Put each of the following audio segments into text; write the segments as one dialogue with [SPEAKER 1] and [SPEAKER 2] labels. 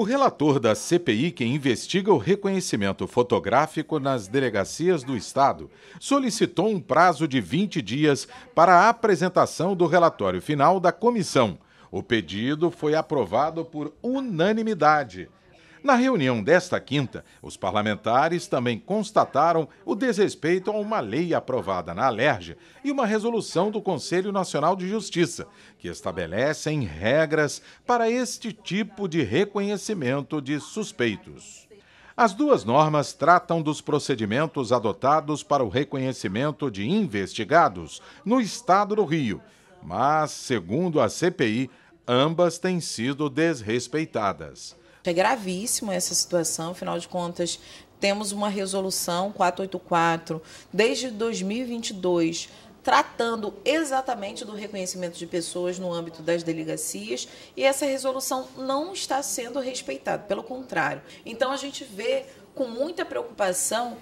[SPEAKER 1] O relator da CPI que investiga o reconhecimento fotográfico nas delegacias do Estado solicitou um prazo de 20 dias para a apresentação do relatório final da comissão. O pedido foi aprovado por unanimidade. Na reunião desta quinta, os parlamentares também constataram o desrespeito a uma lei aprovada na Alerj e uma resolução do Conselho Nacional de Justiça, que estabelecem regras para este tipo de reconhecimento de suspeitos. As duas normas tratam dos procedimentos adotados para o reconhecimento de investigados no estado do Rio, mas, segundo a CPI, ambas têm sido desrespeitadas.
[SPEAKER 2] É gravíssimo essa situação, afinal de contas, temos uma resolução 484 desde 2022 tratando exatamente do reconhecimento de pessoas no âmbito das delegacias e essa resolução não está sendo respeitada, pelo contrário. Então a gente vê com muita preocupação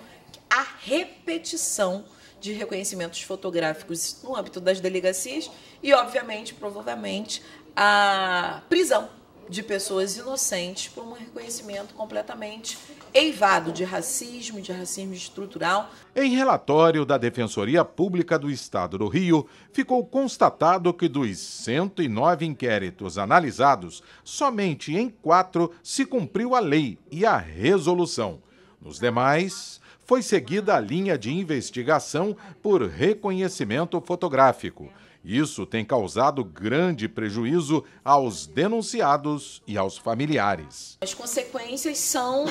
[SPEAKER 2] a repetição de reconhecimentos fotográficos no âmbito das delegacias e, obviamente, provavelmente, a prisão de pessoas inocentes por um reconhecimento completamente eivado de racismo, de racismo estrutural.
[SPEAKER 1] Em relatório da Defensoria Pública do Estado do Rio, ficou constatado que dos 109 inquéritos analisados, somente em quatro se cumpriu a lei e a resolução. Nos demais, foi seguida a linha de investigação por reconhecimento fotográfico. Isso tem causado grande prejuízo aos denunciados e aos familiares.
[SPEAKER 2] As consequências são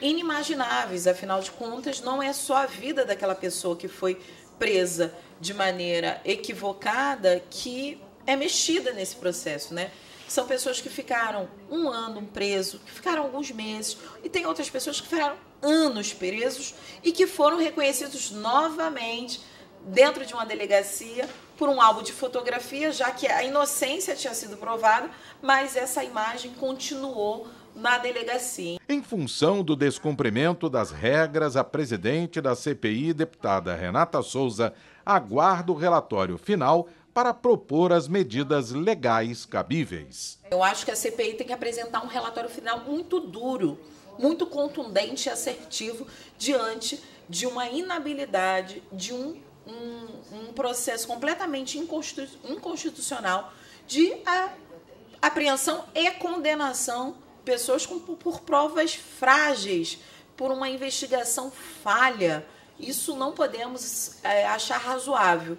[SPEAKER 2] inimagináveis, afinal de contas, não é só a vida daquela pessoa que foi presa de maneira equivocada que é mexida nesse processo, né? São pessoas que ficaram um ano preso, que ficaram alguns meses, e tem outras pessoas que ficaram anos presos e que foram reconhecidos novamente dentro de uma delegacia por um álbum de fotografia, já que a inocência tinha sido provada, mas essa imagem continuou na delegacia.
[SPEAKER 1] Em função do descumprimento das regras, a presidente da CPI, deputada Renata Souza, aguarda o relatório final para propor as medidas legais cabíveis.
[SPEAKER 2] Eu acho que a CPI tem que apresentar um relatório final muito duro, muito contundente e assertivo diante de uma inabilidade, de um, um, um processo completamente inconstitucional de a, apreensão e condenação pessoas com, por provas frágeis, por uma investigação falha. Isso não podemos é, achar razoável.